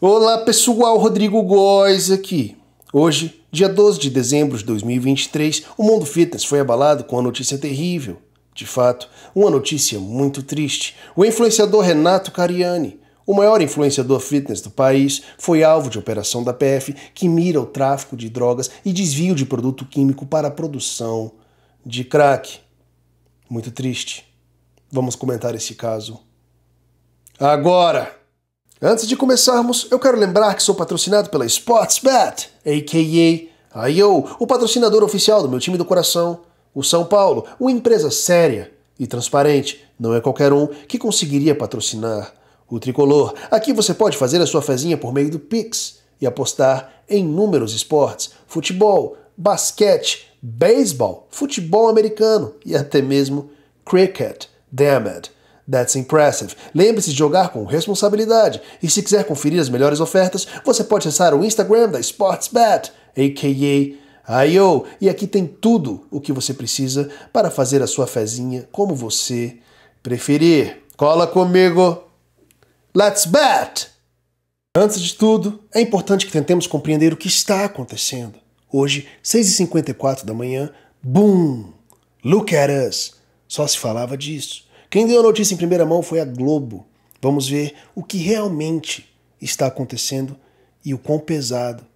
Olá pessoal, Rodrigo Góes aqui. Hoje, dia 12 de dezembro de 2023, o mundo fitness foi abalado com uma notícia terrível. De fato, uma notícia muito triste. O influenciador Renato Cariani, o maior influenciador fitness do país, foi alvo de operação da PF que mira o tráfico de drogas e desvio de produto químico para a produção de crack. Muito triste. Vamos comentar esse caso agora! Antes de começarmos, eu quero lembrar que sou patrocinado pela Sportsbet, a.k.a. IO, o patrocinador oficial do meu time do coração, o São Paulo, uma empresa séria e transparente. Não é qualquer um que conseguiria patrocinar o tricolor. Aqui você pode fazer a sua fezinha por meio do Pix e apostar em inúmeros esportes: futebol, basquete, beisebol, futebol americano e até mesmo cricket. Damn it! That's impressive. Lembre-se de jogar com responsabilidade. E se quiser conferir as melhores ofertas, você pode acessar o Instagram da Sportsbet, a.k.a. IO. E aqui tem tudo o que você precisa para fazer a sua fezinha como você preferir. Cola comigo. Let's bet! Antes de tudo, é importante que tentemos compreender o que está acontecendo. Hoje, 6h54 da manhã, boom! Look at us! Só se falava disso. Quem deu a notícia em primeira mão foi a Globo. Vamos ver o que realmente está acontecendo e o quão pesado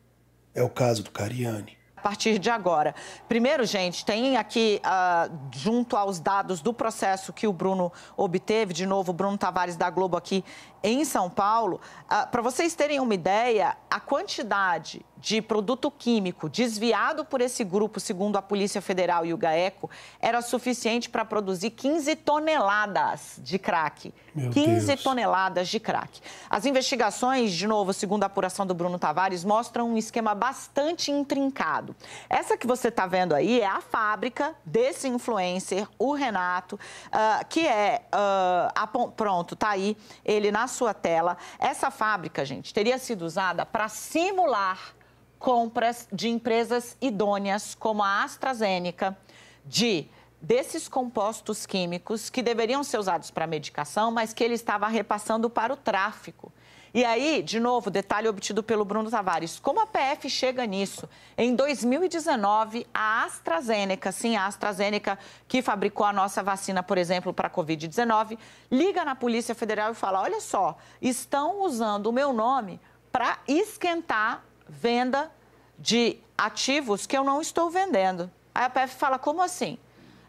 é o caso do Cariani. A partir de agora. Primeiro, gente, tem aqui, uh, junto aos dados do processo que o Bruno obteve, de novo, o Bruno Tavares da Globo aqui em São Paulo, ah, para vocês terem uma ideia, a quantidade de produto químico desviado por esse grupo, segundo a Polícia Federal e o GAECO, era suficiente para produzir 15 toneladas de crack. Meu 15 Deus. toneladas de crack. As investigações, de novo, segundo a apuração do Bruno Tavares, mostram um esquema bastante intrincado. Essa que você está vendo aí é a fábrica desse influencer, o Renato, uh, que é. Uh, a, pronto, tá aí. Ele nas sua tela. Essa fábrica, gente, teria sido usada para simular compras de empresas idôneas como a AstraZeneca de desses compostos químicos que deveriam ser usados para medicação, mas que ele estava repassando para o tráfico. E aí, de novo, detalhe obtido pelo Bruno Tavares. Como a PF chega nisso? Em 2019, a AstraZeneca, sim, a AstraZeneca que fabricou a nossa vacina, por exemplo, para a Covid-19, liga na Polícia Federal e fala: olha só, estão usando o meu nome para esquentar venda de ativos que eu não estou vendendo. Aí a PF fala: como assim?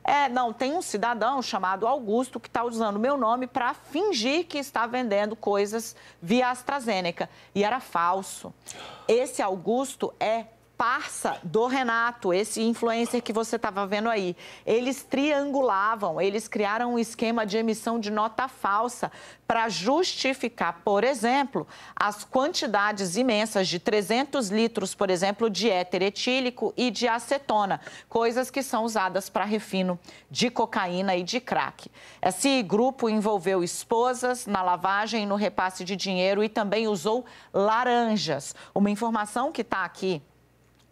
É, não, tem um cidadão chamado Augusto que está usando meu nome para fingir que está vendendo coisas via AstraZeneca. E era falso. Esse Augusto é comparsa do Renato, esse influencer que você estava vendo aí. Eles triangulavam, eles criaram um esquema de emissão de nota falsa para justificar, por exemplo, as quantidades imensas de 300 litros, por exemplo, de éter etílico e de acetona, coisas que são usadas para refino de cocaína e de crack. Esse grupo envolveu esposas na lavagem e no repasse de dinheiro e também usou laranjas. Uma informação que está aqui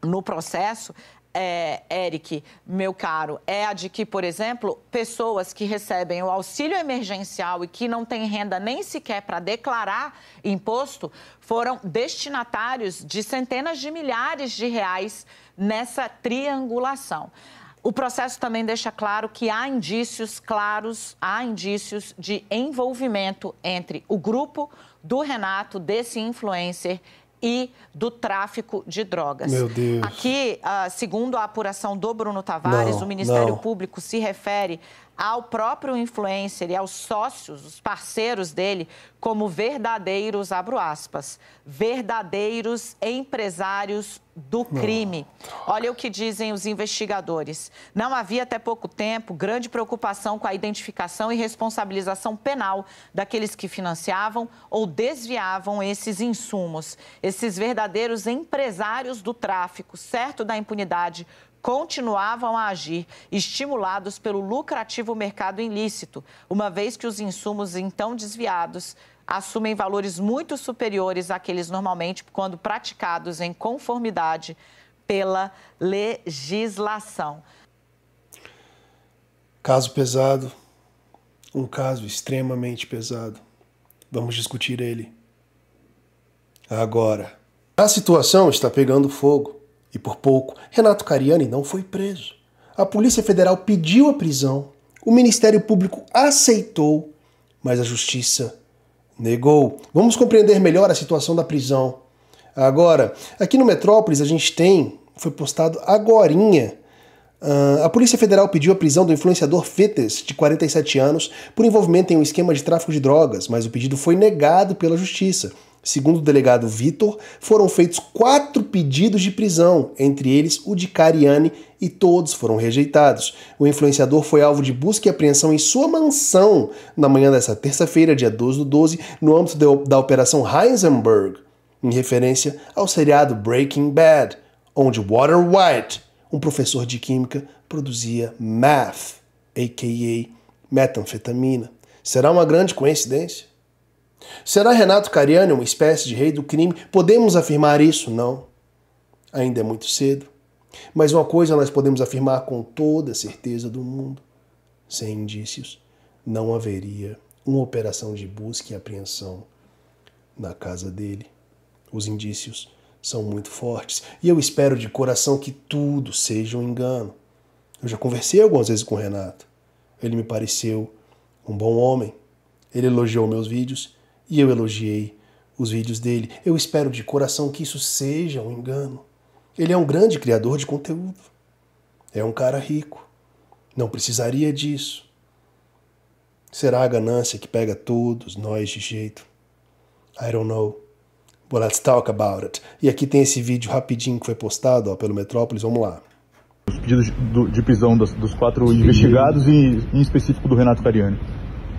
no processo, é, Eric, meu caro, é a de que, por exemplo, pessoas que recebem o auxílio emergencial e que não têm renda nem sequer para declarar imposto foram destinatários de centenas de milhares de reais nessa triangulação. O processo também deixa claro que há indícios claros, há indícios de envolvimento entre o grupo do Renato, desse influencer, e do tráfico de drogas. Meu Deus. Aqui, ah, segundo a apuração do Bruno Tavares, não, o Ministério não. Público se refere ao próprio influencer e aos sócios, os parceiros dele, como verdadeiros, abro aspas, verdadeiros empresários do crime. Olha o que dizem os investigadores. Não havia até pouco tempo grande preocupação com a identificação e responsabilização penal daqueles que financiavam ou desviavam esses insumos. Esses verdadeiros empresários do tráfico, certo da impunidade, continuavam a agir, estimulados pelo lucrativo mercado ilícito, uma vez que os insumos então desviados assumem valores muito superiores àqueles normalmente quando praticados em conformidade pela legislação. Caso pesado, um caso extremamente pesado. Vamos discutir ele. Agora, a situação está pegando fogo e por pouco Renato Cariani não foi preso. A Polícia Federal pediu a prisão, o Ministério Público aceitou, mas a Justiça negou. Vamos compreender melhor a situação da prisão. Agora, aqui no Metrópolis a gente tem, foi postado agorinha, ah, a Polícia Federal pediu a prisão do influenciador Fetes, de 47 anos, por envolvimento em um esquema de tráfico de drogas, mas o pedido foi negado pela Justiça. Segundo o delegado Vitor, foram feitos quatro pedidos de prisão, entre eles o de Cariani, e todos foram rejeitados. O influenciador foi alvo de busca e apreensão em sua mansão na manhã dessa terça-feira, dia 12 do 12, no âmbito da Operação Heisenberg, em referência ao seriado Breaking Bad, onde Walter White, um professor de química, produzia meth, a.k.a. metanfetamina. Será uma grande coincidência? Será Renato Cariani uma espécie de rei do crime? Podemos afirmar isso? Não. Ainda é muito cedo. Mas uma coisa nós podemos afirmar com toda a certeza do mundo: sem indícios, não haveria uma operação de busca e apreensão na casa dele. Os indícios são muito fortes e eu espero de coração que tudo seja um engano. Eu já conversei algumas vezes com o Renato. Ele me pareceu um bom homem. Ele elogiou meus vídeos e eu elogiei os vídeos dele. Eu espero de coração que isso seja um engano. Ele é um grande criador de conteúdo. É um cara rico. Não precisaria disso. Será a ganância que pega todos nós de jeito? I don't know. But let's talk about it. E aqui tem esse vídeo rapidinho que foi postado ó, pelo Metrópolis. Vamos lá. Os pedidos de prisão dos, quatro Sim. investigados e, em específico, do Renato Cariani.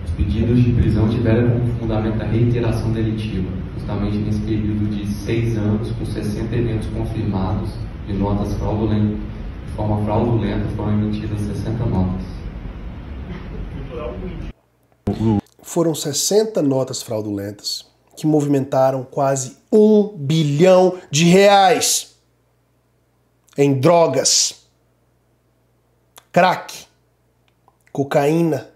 Os pedidos de prisão tiveram como fundamento a reiteração delitiva, justamente nesse período de seis anos, com 60 eventos confirmados de notas fraudulentas. De forma fraudulenta foram emitidas 60 notas. Foram 60 notas fraudulentas que movimentaram quase um bilhão de reais em drogas, crack, cocaína,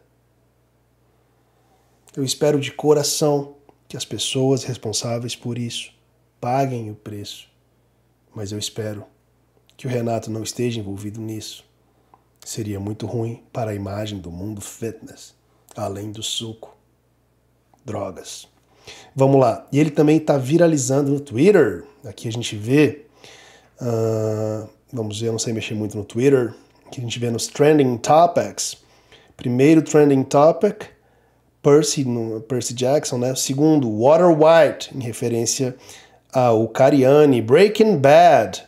eu espero de coração que as pessoas responsáveis por isso paguem o preço, mas eu espero que o Renato não esteja envolvido nisso. Seria muito ruim para a imagem do mundo fitness, além do suco. Drogas. Vamos lá. E ele também está viralizando no Twitter. Aqui a gente vê. Uh, vamos ver, eu não sei mexer muito no Twitter. Aqui a gente vê nos trending topics. Primeiro trending topic Percy, no, Percy Jackson, né? Segundo, Water White, em referência ao Cariani. Breaking Bad.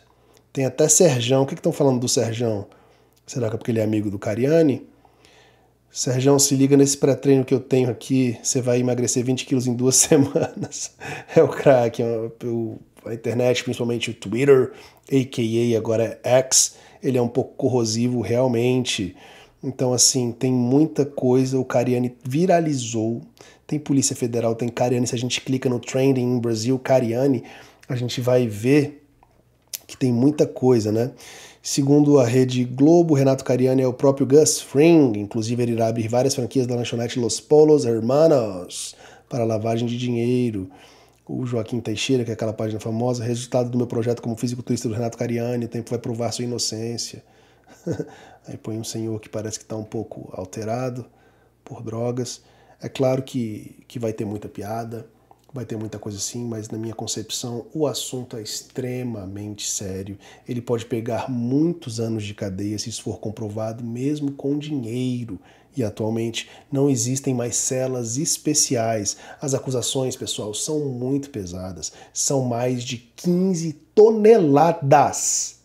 Tem até Serjão. O que estão falando do Serjão? Será que é porque ele é amigo do Cariani? Serjão, se liga nesse pré-treino que eu tenho aqui, você vai emagrecer 20 quilos em duas semanas. É o craque, é a internet, principalmente o Twitter, a.k.a. agora é X, ele é um pouco corrosivo realmente. Então, assim, tem muita coisa. O Cariani viralizou. Tem Polícia Federal, tem Cariani. Se a gente clica no Trending em Brasil, Cariani, a gente vai ver que tem muita coisa, né? Segundo a Rede Globo, Renato Cariani é o próprio Gus Fring. Inclusive, ele irá abrir várias franquias da lanchonete Los Polos Hermanos para lavagem de dinheiro. O Joaquim Teixeira, que é aquela página famosa, resultado do meu projeto como físico turista do Renato Cariani, o tempo vai provar sua inocência. Aí põe um senhor que parece que está um pouco alterado por drogas. É claro que, que vai ter muita piada, vai ter muita coisa assim, mas na minha concepção o assunto é extremamente sério. Ele pode pegar muitos anos de cadeia se isso for comprovado, mesmo com dinheiro. E atualmente não existem mais celas especiais. As acusações, pessoal, são muito pesadas. São mais de 15 toneladas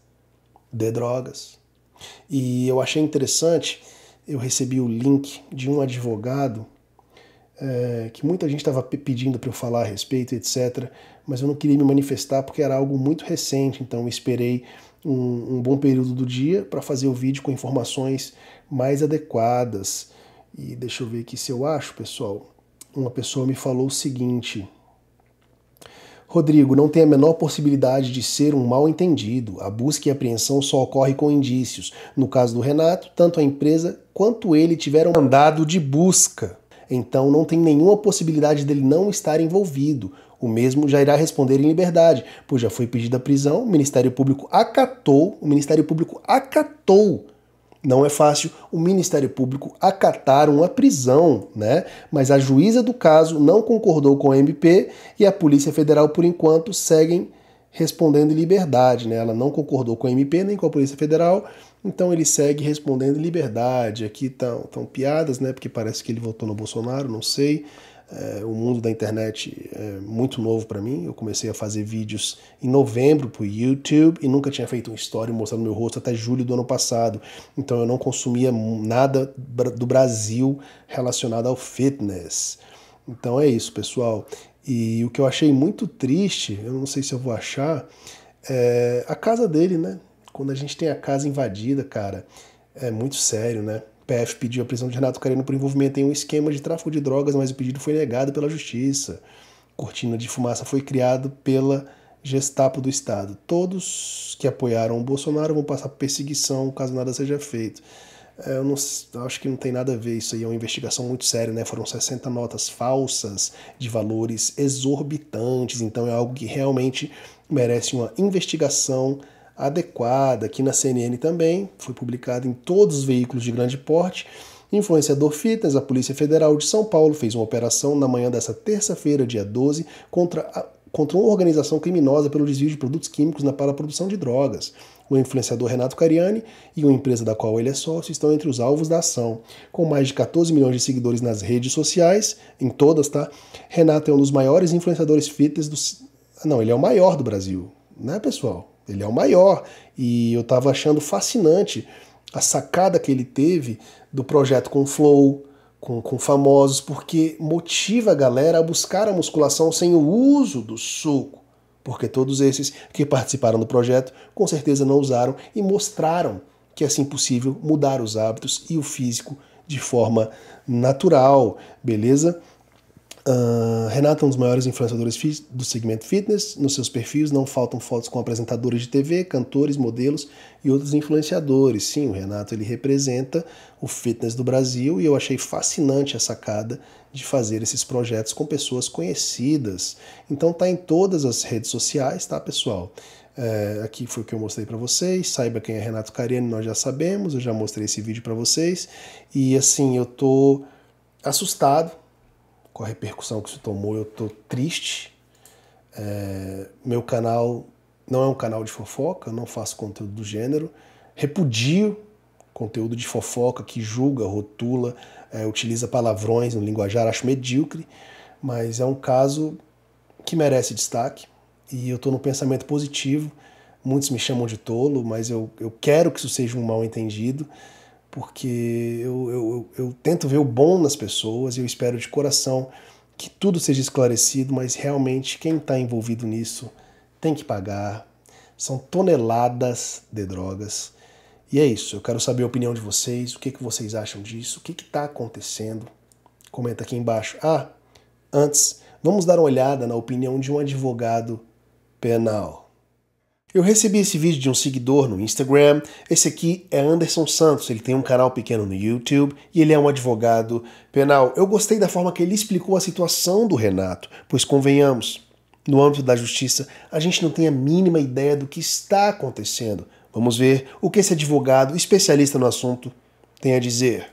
de drogas. E eu achei interessante, eu recebi o link de um advogado é, que muita gente estava pedindo para eu falar a respeito, etc. Mas eu não queria me manifestar porque era algo muito recente, então eu esperei um, um bom período do dia para fazer o vídeo com informações mais adequadas. E deixa eu ver aqui se eu acho, pessoal. Uma pessoa me falou o seguinte. Rodrigo não tem a menor possibilidade de ser um mal entendido. A busca e apreensão só ocorre com indícios. No caso do Renato, tanto a empresa quanto ele tiveram mandado de busca. Então não tem nenhuma possibilidade dele não estar envolvido. O mesmo já irá responder em liberdade, pois já foi pedida prisão, o Ministério Público acatou, o Ministério Público acatou não é fácil o Ministério Público acatar uma prisão, né? Mas a juíza do caso não concordou com a MP e a Polícia Federal, por enquanto, seguem respondendo em liberdade, né? Ela não concordou com a MP nem com a Polícia Federal, então ele segue respondendo em liberdade. Aqui estão piadas, né? Porque parece que ele votou no Bolsonaro, não sei. É, o mundo da internet é muito novo para mim. Eu comecei a fazer vídeos em novembro para YouTube e nunca tinha feito um story mostrando meu rosto até julho do ano passado. Então eu não consumia nada do Brasil relacionado ao fitness. Então é isso, pessoal. E o que eu achei muito triste, eu não sei se eu vou achar, é a casa dele, né? Quando a gente tem a casa invadida, cara, é muito sério, né? PF pediu a prisão de Renato Carino por envolvimento em um esquema de tráfico de drogas, mas o pedido foi negado pela Justiça. Cortina de fumaça foi criado pela Gestapo do Estado. Todos que apoiaram o Bolsonaro vão passar por perseguição caso nada seja feito. É, eu não, acho que não tem nada a ver isso aí, é uma investigação muito séria, né? Foram 60 notas falsas de valores exorbitantes, então é algo que realmente merece uma investigação adequada. Aqui na CNN também, foi publicada em todos os veículos de grande porte. Influenciador fitness, a Polícia Federal de São Paulo fez uma operação na manhã desta terça-feira, dia 12, contra, a, contra uma organização criminosa pelo desvio de produtos químicos na para a produção de drogas. O influenciador Renato Cariani e uma empresa da qual ele é sócio estão entre os alvos da ação. Com mais de 14 milhões de seguidores nas redes sociais, em todas, tá? Renato é um dos maiores influenciadores fitness do. Não, ele é o maior do Brasil, né, pessoal? Ele é o maior. E eu estava achando fascinante a sacada que ele teve do projeto com Flow, com, com famosos, porque motiva a galera a buscar a musculação sem o uso do suco. Porque todos esses que participaram do projeto com certeza não usaram e mostraram que é assim possível mudar os hábitos e o físico de forma natural, beleza? Uh, Renato é um dos maiores influenciadores do segmento fitness. Nos seus perfis não faltam fotos com apresentadores de TV, cantores, modelos e outros influenciadores. Sim, o Renato ele representa o fitness do Brasil e eu achei fascinante a sacada de fazer esses projetos com pessoas conhecidas. Então tá em todas as redes sociais, tá pessoal? É, aqui foi o que eu mostrei para vocês. Saiba quem é Renato Cariani, nós já sabemos. Eu já mostrei esse vídeo para vocês e assim eu tô assustado com a repercussão que isso tomou. Eu estou triste. É, meu canal não é um canal de fofoca, não faço conteúdo do gênero. Repudio conteúdo de fofoca que julga, rotula, é, utiliza palavrões no linguajar, acho medíocre, mas é um caso que merece destaque e eu estou num pensamento positivo. Muitos me chamam de tolo, mas eu, eu quero que isso seja um mal entendido porque eu, eu, eu tento ver o bom nas pessoas e eu espero de coração que tudo seja esclarecido, mas realmente quem está envolvido nisso tem que pagar. São toneladas de drogas. E é isso, eu quero saber a opinião de vocês, o que, que vocês acham disso, o que está acontecendo. Comenta aqui embaixo. Ah, antes, vamos dar uma olhada na opinião de um advogado penal. Eu recebi esse vídeo de um seguidor no Instagram. Esse aqui é Anderson Santos, ele tem um canal pequeno no YouTube e ele é um advogado penal. Eu gostei da forma que ele explicou a situação do Renato, pois convenhamos, no âmbito da justiça, a gente não tem a mínima ideia do que está acontecendo. Vamos ver o que esse advogado especialista no assunto tem a dizer.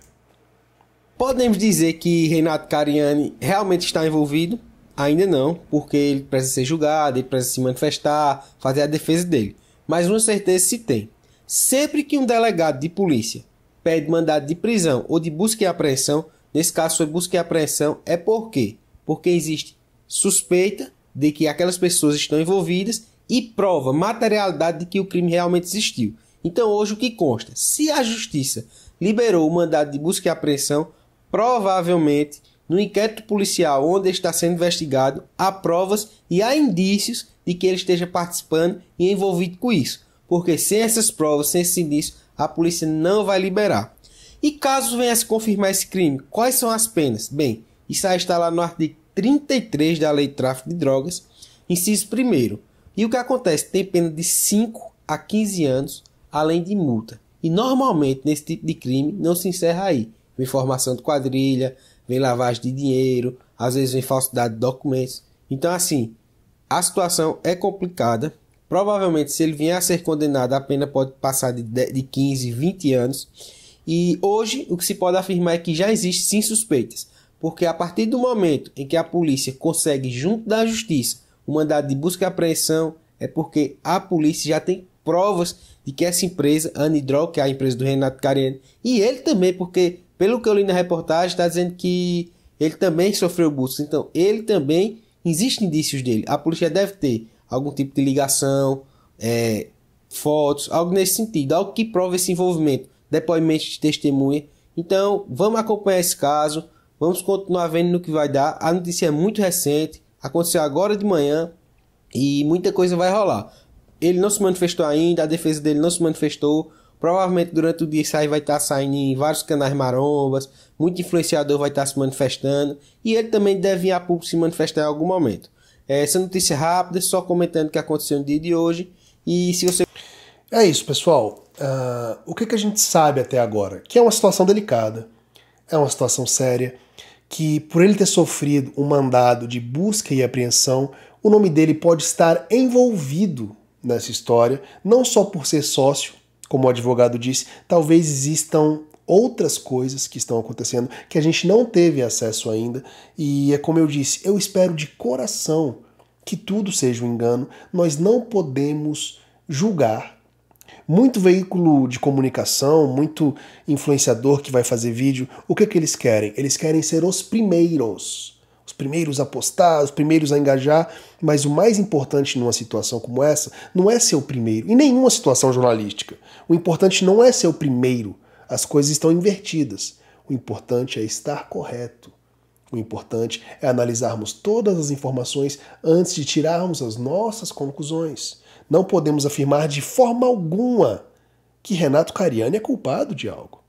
Podemos dizer que Renato Cariani realmente está envolvido? Ainda não, porque ele precisa ser julgado, ele precisa se manifestar, fazer a defesa dele. Mas uma certeza se tem: sempre que um delegado de polícia pede mandado de prisão ou de busca e apreensão, nesse caso foi busca e apreensão, é por quê? Porque existe suspeita de que aquelas pessoas estão envolvidas e prova, materialidade de que o crime realmente existiu. Então, hoje, o que consta? Se a justiça liberou o mandado de busca e apreensão, provavelmente no inquérito policial onde está sendo investigado, há provas e há indícios de que ele esteja participando e envolvido com isso, porque sem essas provas, sem esses indícios, a polícia não vai liberar. E caso venha a se confirmar esse crime, quais são as penas? Bem, isso aí está lá no artigo 33 da Lei de Tráfico de Drogas, inciso 1. E o que acontece? Tem pena de 5 a 15 anos, além de multa. E normalmente nesse tipo de crime não se encerra aí. Informação de quadrilha, vem lavagem de dinheiro, às vezes vem falsidade de documentos. Então, assim, a situação é complicada. Provavelmente, se ele vier a ser condenado, a pena pode passar de, de 15, 20 anos. E hoje, o que se pode afirmar é que já existe sim suspeitas, porque a partir do momento em que a polícia consegue, junto da justiça, o mandado de busca e apreensão, é porque a polícia já tem provas de que essa empresa, Anidrol, que é a empresa do Renato Cariani, e ele também, porque pelo que eu li na reportagem, está dizendo que ele também sofreu bustos. Então, ele também existe indícios dele. A polícia deve ter algum tipo de ligação, é, fotos, algo nesse sentido, algo que prova esse envolvimento, Depoimento de testemunha. Então, vamos acompanhar esse caso, vamos continuar vendo no que vai dar. A notícia é muito recente, aconteceu agora de manhã e muita coisa vai rolar. Ele não se manifestou ainda, a defesa dele não se manifestou, Provavelmente durante o dia isso aí vai estar tá saindo em vários canais marombas, muito influenciador vai estar tá se manifestando e ele também deve vir a público se manifestar em algum momento. É, essa notícia rápida, só comentando o que aconteceu no dia de hoje e se você. É isso, pessoal. Uh, o que, que a gente sabe até agora? Que é uma situação delicada, é uma situação séria, que por ele ter sofrido um mandado de busca e apreensão, o nome dele pode estar envolvido nessa história, não só por ser sócio como o advogado disse, talvez existam outras coisas que estão acontecendo que a gente não teve acesso ainda. E é como eu disse, eu espero de coração que tudo seja um engano. Nós não podemos julgar. Muito veículo de comunicação, muito influenciador que vai fazer vídeo, o que, é que eles querem? Eles querem ser os primeiros primeiros a postar, os primeiros a engajar, mas o mais importante numa situação como essa não é ser o primeiro, em nenhuma situação jornalística. O importante não é ser o primeiro, as coisas estão invertidas. O importante é estar correto. O importante é analisarmos todas as informações antes de tirarmos as nossas conclusões. Não podemos afirmar de forma alguma que Renato Cariani é culpado de algo.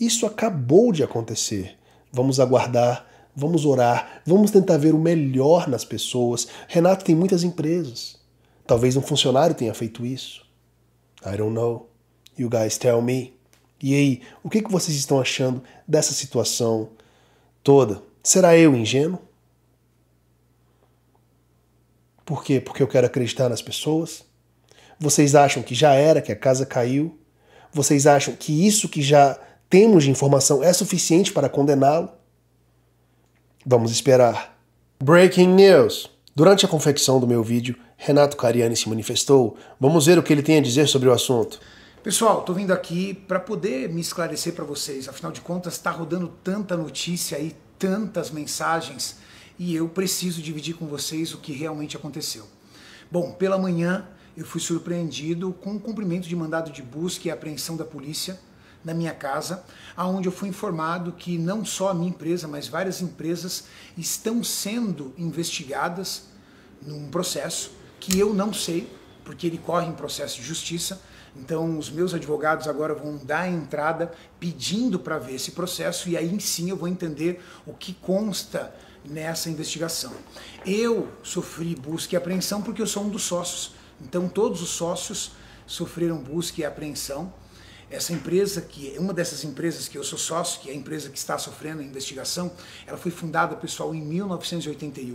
Isso acabou de acontecer. Vamos aguardar vamos orar, vamos tentar ver o melhor nas pessoas. Renato tem muitas empresas. Talvez um funcionário tenha feito isso. I don't know. You guys tell me. E aí, o que, vocês estão achando dessa situação toda? Será eu ingênuo? Por quê? Porque eu quero acreditar nas pessoas? Vocês acham que já era, que a casa caiu? Vocês acham que isso que já temos de informação é suficiente para condená-lo? Vamos esperar. Breaking news! Durante a confecção do meu vídeo, Renato Cariani se manifestou. Vamos ver o que ele tem a dizer sobre o assunto. Pessoal, estou vindo aqui para poder me esclarecer para vocês. Afinal de contas, está rodando tanta notícia aí, tantas mensagens, e eu preciso dividir com vocês o que realmente aconteceu. Bom, pela manhã eu fui surpreendido com o cumprimento de mandado de busca e apreensão da polícia na minha casa, aonde eu fui informado que não só a minha empresa, mas várias empresas estão sendo investigadas num processo que eu não sei, porque ele corre em processo de justiça. Então, os meus advogados agora vão dar a entrada pedindo para ver esse processo e aí sim eu vou entender o que consta nessa investigação. Eu sofri busca e apreensão porque eu sou um dos sócios. Então, todos os sócios sofreram busca e apreensão essa empresa, que é uma dessas empresas que eu sou sócio, que é a empresa que está sofrendo a investigação, ela foi fundada, pessoal, em 1981.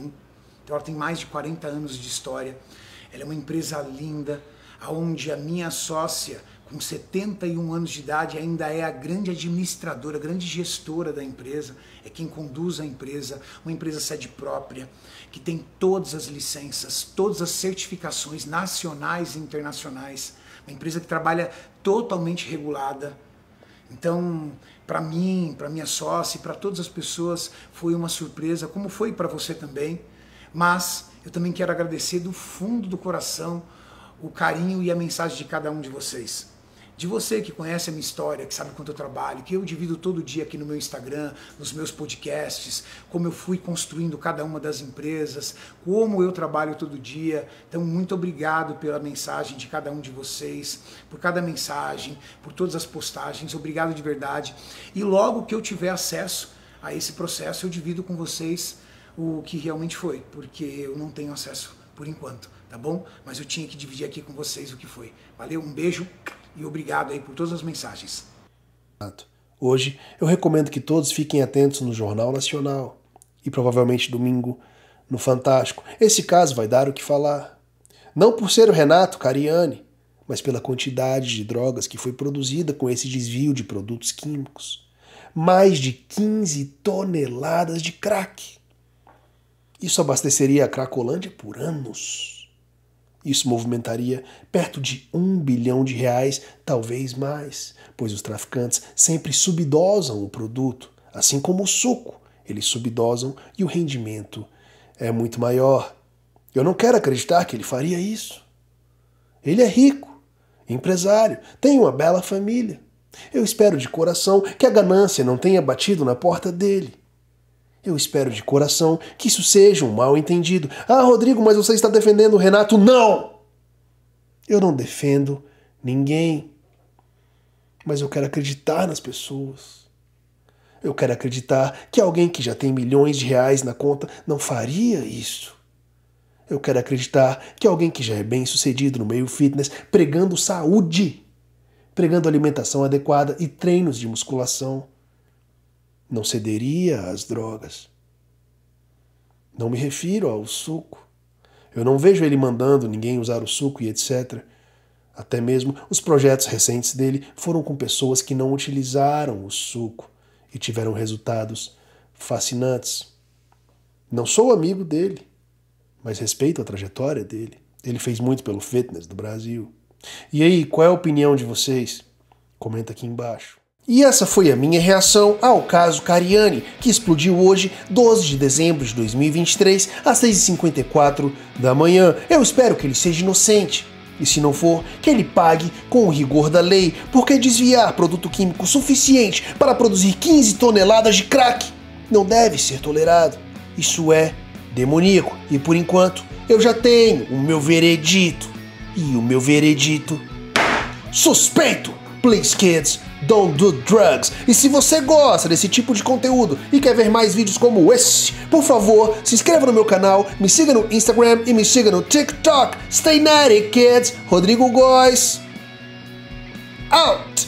Então ela tem mais de 40 anos de história. Ela é uma empresa linda, aonde a minha sócia, com 71 anos de idade, ainda é a grande administradora, a grande gestora da empresa, é quem conduz a empresa, uma empresa sede própria, que tem todas as licenças, todas as certificações nacionais e internacionais. Uma empresa que trabalha totalmente regulada. Então, para mim, para minha sócia, para todas as pessoas, foi uma surpresa, como foi para você também. Mas eu também quero agradecer do fundo do coração o carinho e a mensagem de cada um de vocês de você que conhece a minha história, que sabe quanto eu trabalho, que eu divido todo dia aqui no meu Instagram, nos meus podcasts, como eu fui construindo cada uma das empresas, como eu trabalho todo dia. Então, muito obrigado pela mensagem de cada um de vocês, por cada mensagem, por todas as postagens. Obrigado de verdade. E logo que eu tiver acesso a esse processo, eu divido com vocês o que realmente foi, porque eu não tenho acesso por enquanto, tá bom? Mas eu tinha que dividir aqui com vocês o que foi. Valeu, um beijo e obrigado aí por todas as mensagens. Hoje eu recomendo que todos fiquem atentos no Jornal Nacional e provavelmente domingo no Fantástico. Esse caso vai dar o que falar. Não por ser o Renato Cariani, mas pela quantidade de drogas que foi produzida com esse desvio de produtos químicos. Mais de 15 toneladas de crack. Isso abasteceria a Cracolândia por anos. Isso movimentaria perto de um bilhão de reais, talvez mais, pois os traficantes sempre subdosam o produto, assim como o suco. Eles subdosam e o rendimento é muito maior. Eu não quero acreditar que ele faria isso. Ele é rico, empresário, tem uma bela família. Eu espero de coração que a ganância não tenha batido na porta dele eu espero de coração que isso seja um mal entendido. Ah, Rodrigo, mas você está defendendo o Renato? Não! Eu não defendo ninguém. Mas eu quero acreditar nas pessoas. Eu quero acreditar que alguém que já tem milhões de reais na conta não faria isso. Eu quero acreditar que alguém que já é bem sucedido no meio fitness, pregando saúde, pregando alimentação adequada e treinos de musculação, não cederia às drogas. Não me refiro ao suco. Eu não vejo ele mandando ninguém usar o suco e etc. Até mesmo os projetos recentes dele foram com pessoas que não utilizaram o suco e tiveram resultados fascinantes. Não sou amigo dele, mas respeito a trajetória dele. Ele fez muito pelo fitness do Brasil. E aí, qual é a opinião de vocês? Comenta aqui embaixo. E essa foi a minha reação ao caso Cariani, que explodiu hoje, 12 de dezembro de 2023, às 6h54 da manhã. Eu espero que ele seja inocente. E se não for, que ele pague com o rigor da lei, porque desviar produto químico suficiente para produzir 15 toneladas de crack não deve ser tolerado. Isso é demoníaco. E por enquanto, eu já tenho o meu veredito. E o meu veredito. Suspeito! Please, kids, Don't Do Drugs. E se você gosta desse tipo de conteúdo e quer ver mais vídeos como esse, por favor, se inscreva no meu canal, me siga no Instagram e me siga no TikTok. Stay natty, kids! Rodrigo Góes. Out!